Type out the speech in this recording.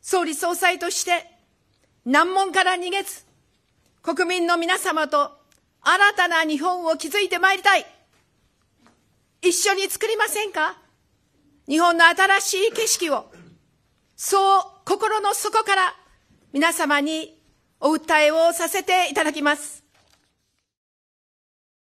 総理総裁として難問から逃げず、国民の皆様と新たな日本を築いてまいりたい。一緒に作りませんか日本の新しい景色を、そう心の底から皆様にお訴えをさせていただきます。